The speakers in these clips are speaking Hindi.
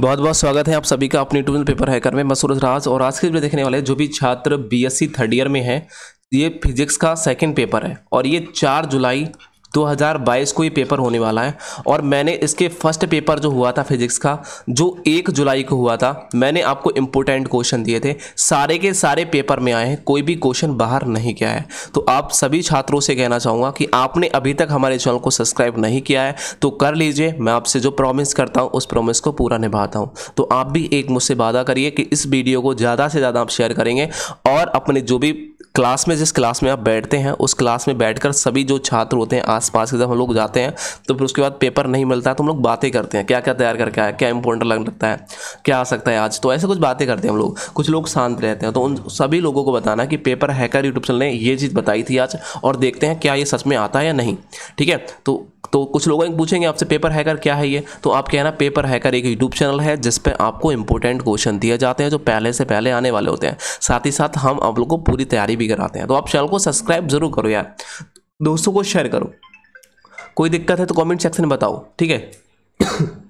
बहुत बहुत स्वागत है आप सभी का अपने ट्वेल्थ पेपर हैकर में मैं राज और आज के वीडियो देखने वाले जो भी छात्र बीएससी थर्ड ईयर में हैं ये फिजिक्स का सेकंड पेपर है और ये 4 जुलाई 2022 को ये पेपर होने वाला है और मैंने इसके फर्स्ट पेपर जो हुआ था फिजिक्स का जो एक जुलाई को हुआ था मैंने आपको इम्पोर्टेंट क्वेश्चन दिए थे सारे के सारे पेपर में आए हैं कोई भी क्वेश्चन बाहर नहीं किया है तो आप सभी छात्रों से कहना चाहूँगा कि आपने अभी तक हमारे चैनल को सब्सक्राइब नहीं किया है तो कर लीजिए मैं आपसे जो प्रॉमिस करता हूँ उस प्रॉमिस को पूरा निभाता हूँ तो आप भी एक मुझसे वादा करिए कि इस वीडियो को ज़्यादा से ज़्यादा आप शेयर करेंगे और अपने जो भी क्लास में जिस क्लास में आप बैठते हैं उस क्लास में बैठकर सभी जो छात्र होते हैं आसपास के जब हम लोग जाते हैं तो फिर उसके बाद पेपर नहीं मिलता है तो हम लोग बातें करते हैं क्या क्या तैयार करके आया क्या इंपॉर्टेंट लग लगता है क्या आ सकता है आज तो ऐसे कुछ बातें करते हैं हम लोग कुछ लोग शांत रहते हैं तो उन सभी लोगों को बताना कि पेपर हैकर यूट्यूब चैनल ने ये चीज़ बताई थी आज और देखते हैं क्या ये सच में आता है या नहीं ठीक है तो तो कुछ लोग पूछेंगे आपसे पेपर हैकर क्या है ये तो आप कहना पेपर हैकर एक यूट्यूब चैनल है जिस पर आपको इंपॉर्टेंट क्वेश्चन दिए जाते हैं जो पहले से पहले आने वाले होते हैं साथ ही साथ हम आप लोग को पूरी तैयारी भी कराते हैं तो आप चैनल को सब्सक्राइब जरूर करो यार दोस्तों को शेयर करो कोई दिक्कत है तो कमेंट सेक्शन में बताओ ठीक है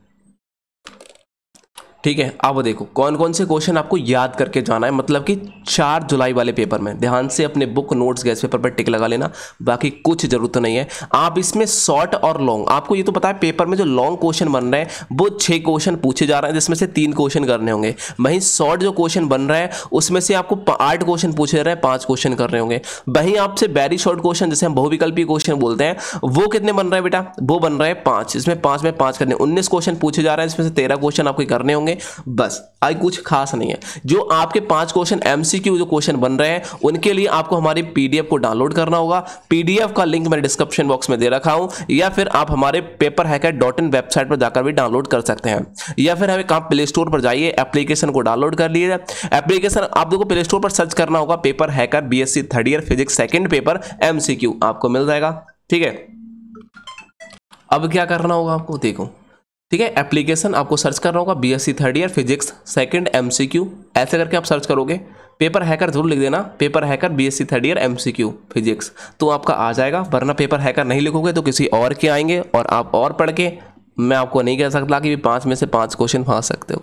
ठीक है अब देखो कौन कौन से क्वेश्चन आपको याद करके जाना है मतलब कि चार जुलाई वाले पेपर में ध्यान से अपने बुक नोट्स गैस पेपर पर टिक लगा लेना बाकी कुछ जरूरत नहीं है आप इसमें शॉर्ट और लॉन्ग आपको ये तो पता है पेपर में जो लॉन्ग क्वेश्चन बन रहे हैं वो छः क्वेश्चन पूछे जा रहे हैं जिसमें से तीन क्वेश्चन करने होंगे वहीं शॉर्ट जो क्वेश्चन बन रहा है उसमें से आपको आठ क्वेश्चन पूछे जा रहे हैं पाँच क्वेश्चन करने होंगे वहीं आपसे वेरी शॉर्ट क्वेश्चन जैसे हम बहुविकल्पी क्वेश्चन बोलते हैं वो कितने बन रहे हैं बेटा वो बन रहे हैं पाँच इसमें पाँच में पाँच करने उन्नीस क्वेश्चन पूछे जा रहे हैं इसमें से तेरह क्वेश्चन आपके करने होंगे होंगे बस आई कुछ खास नहीं है जो आपके पांच क्वेश्चन एमसीक्यू जो क्वेश्चन बन रहे हैं उनके लिए आपको हमारे पीडीएफ को डाउनलोड करना होगा पीडीएफ का लिंक मैं डिस्क्रिप्शन बॉक्स में दे रखा हूं या फिर आप हमारे paper hacker dot in website पर जाकर भी डाउनलोड कर सकते हैं या फिर हमें कहाँ प्ले स्टोर पर जाइए एप्लीकेशन को डाउनलोड कर लीजिए एप्लीकेशन आप लोग प्ले स्टोर पर सर्च करना होगा paper hacker B third year physics second paper MCQ आपको मिल जाएगा ठीक है अब क्या करना होगा आपको देखो ठीक है एप्लीकेशन आपको सर्च करना होगा B S C third year physics second M C Q ऐसे करके आप सर्च करोगे पेपर हैकर जरूर लिख देना paper hacker B S C third year M C Q physics तो आपका आ जाएगा वरना पेपर हैकर नहीं लिखोगे तो किसी और के आएंगे और आप और पढ़ के मैं आपको नहीं कह सकता कि पाँच में से पाँच क्वेश्चन फंस सकते हो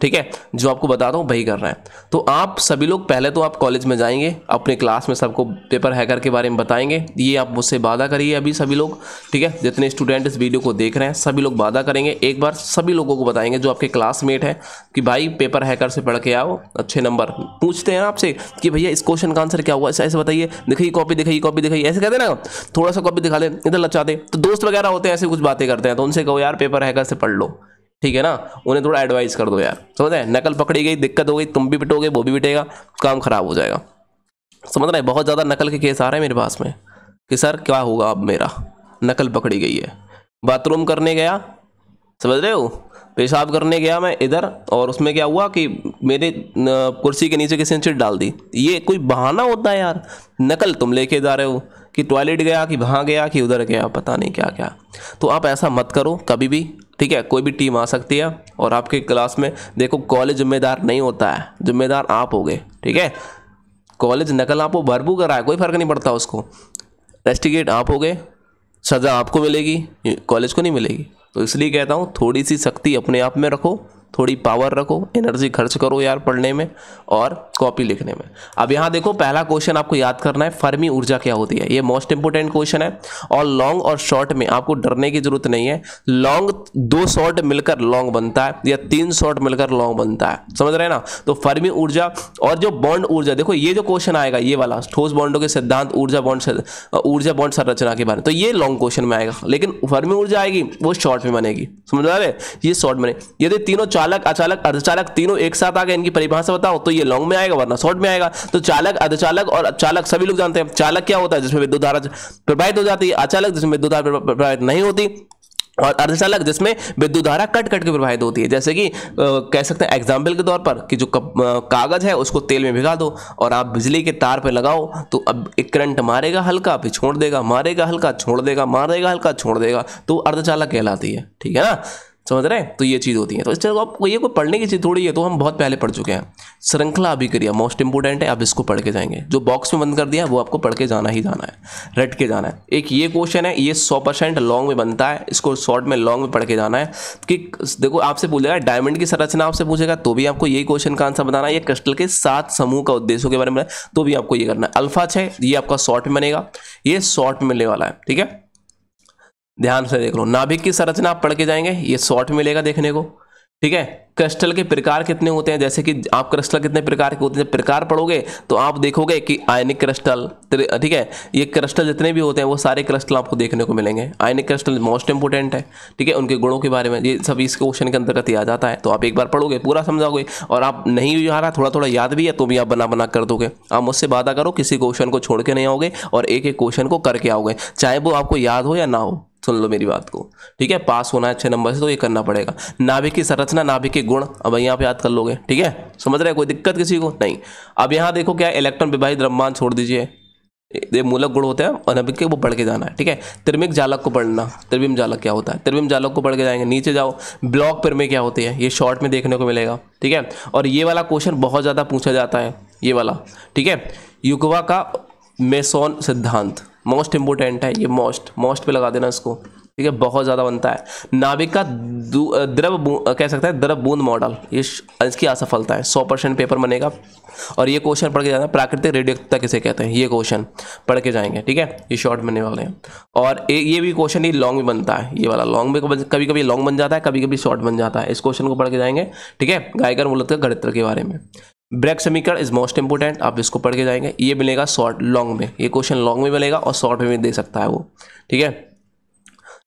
ठीक है जो आपको बता रहा हूँ वही कर रहे हैं तो आप सभी लोग पहले तो आप कॉलेज में जाएंगे अपने क्लास में सबको पेपर हैकर के बारे में बताएंगे ये आप मुझसे वादा करिए अभी सभी लोग ठीक है जितने स्टूडेंट इस वीडियो को देख रहे हैं सभी लोग वादा करेंगे एक बार सभी लोगों को बताएंगे जो आपके क्लासमेट हैं कि भाई पेपर हैकर से पढ़ के आओ अच्छे नंबर पूछते हैं आपसे कि भैया इस क्वेश्चन का आंसर क्या हुआ ऐसे ऐसे बताइए दिखाई कॉपी दिखाई कॉपी दिखाई ऐसे कहते ना थोड़ा सा कॉपी दिखा दे इधर लचा दे तो दोस्त वगैरह होते हैं ऐसे कुछ बातें करते हैं तो उनसे कहो यार पेपर है कैसे पढ़ लो ठीक है ना उन्हें थोड़ा एडवाइस कर दो यार समझ रहे नकल पकड़ी गई दिक्कत हो गई तुम भी पिटोगे वो भी पिटेगा काम खराब हो जाएगा समझ रहे बहुत ज़्यादा नकल के केस आ रहे हैं मेरे पास में कि सर क्या होगा अब मेरा नकल पकड़ी गई है बाथरूम करने गया समझ रहे हो पेशाब करने गया मैं इधर और उसमें क्या हुआ कि मेरे कुर्सी के नीचे किसी ने चिट डाल दी ये कोई बहाना होता है यार नकल तुम लेके जा रहे हो कि टॉयलेट गया कि वहाँ गया कि उधर गया पता नहीं क्या क्या तो आप ऐसा मत करो कभी भी ठीक है कोई भी टीम आ सकती है और आपके क्लास में देखो कॉलेज जिम्मेदार नहीं होता है जिम्मेदार आप हो गए ठीक है कॉलेज नकल आपको कर करा है कोई फ़र्क नहीं पड़ता उसको रेस्टिगेट आप हो गए सज़ा आपको मिलेगी कॉलेज को नहीं मिलेगी तो इसलिए कहता हूँ थोड़ी सी सख्ती अपने आप में रखो थोड़ी पावर रखो एनर्जी खर्च करो यार पढ़ने में और कॉपी लिखने में अब यहाँ देखो पहला क्वेश्चन आपको याद करना है फर्मी ऊर्जा क्या होती है ये मोस्ट इंपोर्टेंट क्वेश्चन है और लॉन्ग और शॉर्ट में आपको डरने की जरूरत नहीं है लॉन्ग दो शॉर्ट मिलकर लॉन्ग बनता है या तीन शॉर्ट मिलकर लॉन्ग बनता है समझ रहे हैं ना तो फर्मी ऊर्जा और जो बॉन्ड ऊर्जा देखो ये जो क्वेश्चन आएगा ये वाला ठोस बॉन्डों के सिद्धांत ऊर्जा बॉन्ड ऊर्जा बॉन्ड संरचना के बारे में तो ये लॉन्ग क्वेश्चन में आएगा लेकिन फर्मी ऊर्जा आएगी वो शॉर्ट में बनेगी समझ रहे ये शॉर्ट बने यदि तीनों चार चालक अचालक अर्धचालक तीनों एक साथ आ गए इनकी परिभाषा बताओ तो ये लॉन्ग में आएगा वरना शॉर्ट में आएगा तो चालक अर्धचालक और चालक सभी लोग जानते हैं चालक क्या होता है जिसमें विद्युत धारा प्रभावित हो जाती है अचालक जिसमें विद्युत धारा प्रभावित नहीं होती और अर्धचालक जिसमें विद्युत धारा कट कट के प्रभावित होती है जैसे कि कह सकते हैं एग्जाम्पल के तौर पर कि जो कागज है उसको तेल में भिगा दो और आप बिजली के तार पर लगाओ तो अब एक करंट मारेगा हल्का फिर छोड़ देगा मारेगा हल्का छोड़ देगा मारेगा हल्का छोड़ देगा तो अर्धचालक कहलाती है ठीक है ना समझ रहे हैं तो ये चीज़ होती है तो इस चीज़ को आप ये कोई पढ़ने की चीज़ थोड़ी है तो हम बहुत पहले पढ़ चुके हैं श्रृंखला अभी मोस्ट इंपॉर्टेंट है आप इसको पढ़ के जाएंगे जो बॉक्स में बंद कर दिया है वो आपको पढ़ के जाना ही जाना है रट के जाना है एक ये क्वेश्चन है ये सौ परसेंट लॉन्ग में बनता है इसको शॉर्ट में लॉन्ग में पढ़ के जाना है कि देखो आपसे पूछेगा डायमंड की संरचना आपसे पूछेगा तो भी आपको यही क्वेश्चन का आंसर बताना है ये क्रिस्टल के सात समूह का उद्देश्यों के बारे में तो भी आपको ये करना है अल्फा छः ये आपका शॉर्ट में बनेगा ये शॉर्ट में मिलने वाला है ठीक है ध्यान से देख लो नाभिक की संरचना आप पढ़ के जाएंगे ये शॉर्ट मिलेगा देखने को ठीक है क्रिस्टल के प्रकार कितने होते हैं जैसे कि आप क्रिस्टल कितने प्रकार के होते हैं प्रकार पढ़ोगे तो आप देखोगे कि आयनिक क्रिस्टल ठीक है ये क्रिस्टल जितने भी होते हैं वो सारे क्रिस्टल आपको देखने को मिलेंगे आयनिक क्रिस्टल मोस्ट इंपोर्टेंट है ठीक है उनके गुणों के बारे में ये सब इस क्वेश्चन के अंतर्गत ही आ जाता है तो आप एक बार पढ़ोगे पूरा समझाओगे और आप नहीं भी आ रहा थोड़ा थोड़ा याद भी है तो भी आप बना बना कर दोगे आप मुझसे वादा करो किसी क्वेश्चन को छोड़ के नहीं आओगे और एक एक क्वेश्चन को करके आओगे चाहे वो आपको याद हो या ना हो सुन लो मेरी बात को ठीक है पास होना है अच्छे नंबर से तो ये करना पड़ेगा नाभिक की संरचना नाभिक के गुण अब यहाँ पे याद कर लोगे ठीक है समझ रहे कोई दिक्कत किसी को नहीं अब यहाँ देखो क्या इलेक्ट्रॉन विवाहित द्रव्यमान छोड़ दीजिए ये मूलक गुण होते हैं और अभी के वो बढ़ के जाना है ठीक है त्रिमिक जालक को पढ़ना त्रिविम जालक क्या होता है त्रिविम जालक को पढ़ के जाएंगे नीचे जाओ ब्लॉक पर में क्या होती है ये शॉर्ट में देखने को मिलेगा ठीक है और ये वाला क्वेश्चन बहुत ज़्यादा पूछा जाता है ये वाला ठीक है युगवा का मेसोन सिद्धांत मोस्ट इंपोर्टेंट है ये मोस्ट मोस्ट पे लगा देना इसको ठीक है बहुत ज़्यादा बनता है नाभिक का द्रव कह सकते हैं द्रव बूंद मॉडल ये इसकी असफलता है सौ परसेंट पेपर बनेगा और ये क्वेश्चन पढ़ के जाना प्राकृतिक रेडियोक्ता किसे कहते हैं ये क्वेश्चन पढ़ के जाएंगे ठीक है ये शॉर्ट बनने वाले हैं और ए, ये भी क्वेश्चन ये लॉन्ग भी बनता है ये वाला लॉन्ग भी कभी कभी लॉन्ग बन जाता है कभी कभी शॉर्ट बन जाता है इस क्वेश्चन को पढ़ के जाएंगे ठीक है गायकर मूलत गणित्र के बारे में ब्रेक समीकरण इज मोस्ट इंपोर्टेंट आप इसको पढ़ के जाएंगे ये मिलेगा शॉर्ट लॉन्ग में ये क्वेश्चन लॉन्ग में मिलेगा और शॉर्ट में भी दे सकता है वो ठीक है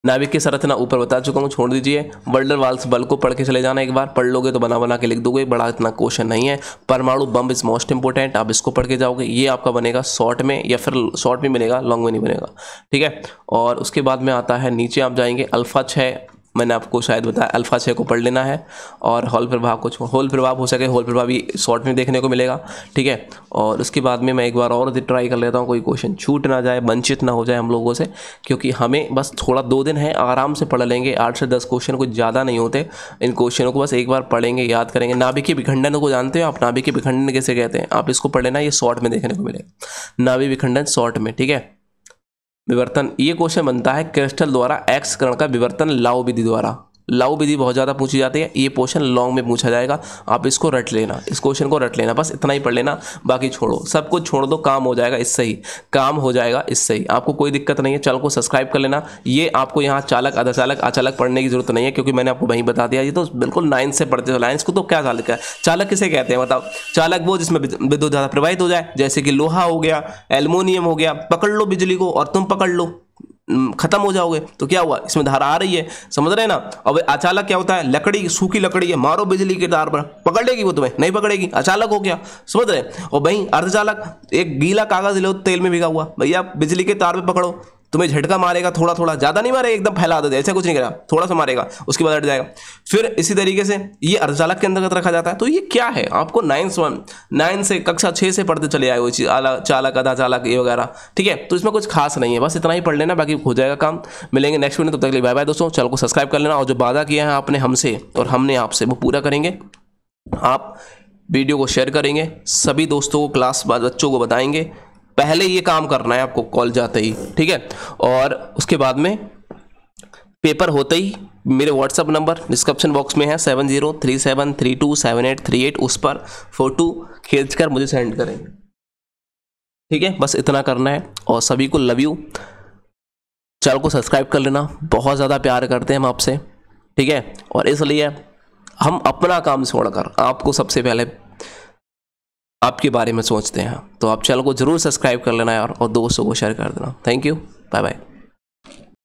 नाविक की संरचना ऊपर बता चुका हूँ छोड़ दीजिए वर्ल्डर वाल्स बल को पढ़ के चले जाना एक बार पढ़ लोगे तो बना बना के लिख दोगे बड़ा इतना क्वेश्चन नहीं है परमाणु बम इज मोस्ट इंपॉर्टेंट आप इसको पढ़ के जाओगे ये आपका बनेगा शॉर्ट में या फिर शॉर्ट में बनेगा लॉन्ग में नहीं बनेगा ठीक है और उसके बाद में आता है नीचे आप जाएंगे अल्फा छः मैंने आपको शायद बताया अल्फ़ा छः को पढ़ लेना है और हॉल प्रभाव को हॉल प्रभाव हो सके हॉल प्रभाव भी शॉर्ट में देखने को मिलेगा ठीक है और उसके बाद में मैं एक बार और ट्राई कर लेता हूँ कोई क्वेश्चन छूट ना जाए वंचित ना हो जाए हम लोगों से क्योंकि हमें बस थोड़ा दो दिन है आराम से पढ़ लेंगे आठ से दस क्वेश्चन कुछ ज़्यादा नहीं होते इन क्वेश्चनों को बस एक बार पढ़ेंगे याद करेंगे के विखंडन को जानते हो आप के विखंडन कैसे कहते हैं आप इसको पढ़ लेना ये शॉर्ट में देखने को मिलेगा नाभि विखंडन शॉर्ट में ठीक है विवर्तन ये क्वेश्चन बनता है क्रिस्टल द्वारा एक्स करण का विवर्तन लाओ विधि द्वारा लव विधि बहुत ज़्यादा पूछी जाती है ये क्वेश्चन लॉन्ग में पूछा जाएगा आप इसको रट लेना इस क्वेश्चन को रट लेना बस इतना ही पढ़ लेना बाकी छोड़ो सब कुछ छोड़ दो काम हो जाएगा इससे ही काम हो जाएगा इससे ही आपको कोई दिक्कत नहीं है चैनल को सब्सक्राइब कर लेना ये आपको यहाँ चालक चालक अचालक पढ़ने की जरूरत नहीं है क्योंकि मैंने आपको वहीं बता दिया ये तो बिल्कुल नाइन्थ से पढ़ते हो को तो क्या चालक है चालक किसे कहते हैं बताओ चालक वो जिसमें विद्युत ज़्यादा प्रवाहित हो जाए जैसे कि लोहा हो गया एल्यूमिनियम हो गया पकड़ लो बिजली को और तुम पकड़ लो खत्म हो जाओगे तो क्या हुआ इसमें धारा आ रही है समझ रहे ना अब अचालक क्या होता है लकड़ी सूखी लकड़ी है मारो बिजली के तार पर पकड़ लेगी वो तुम्हें नहीं पकड़ेगी अचालक हो गया समझ रहे और भाई अर्धचालक एक गीला कागज लो तेल में भिगा हुआ भैया बिजली के तार पर पकड़ो तुम्हें झटका मारेगा थोड़ा थोड़ा ज़्यादा नहीं मारेगा एकदम फैला देता ऐसा कुछ नहीं करेगा थोड़ा सा मारेगा उसके बाद हट जाएगा फिर इसी तरीके से ये अर्धचालक के अंतर्गत रखा जाता है तो ये क्या है आपको नाइन्स वन नाइन से कक्षा छः से पढ़ते चले आए वो चीज़ आला चालक अदा चालक ये वगैरह ठीक है तो इसमें कुछ खास नहीं है बस इतना ही पढ़ लेना बाकी हो जाएगा काम मिलेंगे नेक्स्ट वीडियो तब तक लिए बाय बाय दोस्तों चैनल को सब्सक्राइब कर लेना और जो वादा किया है आपने हमसे और हमने आपसे वो पूरा करेंगे आप वीडियो को शेयर करेंगे सभी दोस्तों को क्लास बच्चों को बताएंगे पहले ये काम करना है आपको कॉल जाते ही ठीक है और उसके बाद में पेपर होते ही मेरे व्हाट्सअप नंबर डिस्क्रिप्शन बॉक्स में है seven zero three seven three two seven eight three eight उस पर फ़ोटो खींच कर मुझे सेंड करें ठीक है बस इतना करना है और सभी को लव यू चैनल को सब्सक्राइब कर लेना बहुत ज़्यादा प्यार करते हैं हम आपसे ठीक है और इसलिए हम अपना काम छोड़कर आपको सबसे पहले आपके बारे में सोचते हैं तो आप चैनल को ज़रूर सब्सक्राइब कर लेना यार और दोस्तों को शेयर कर देना थैंक यू बाय बाय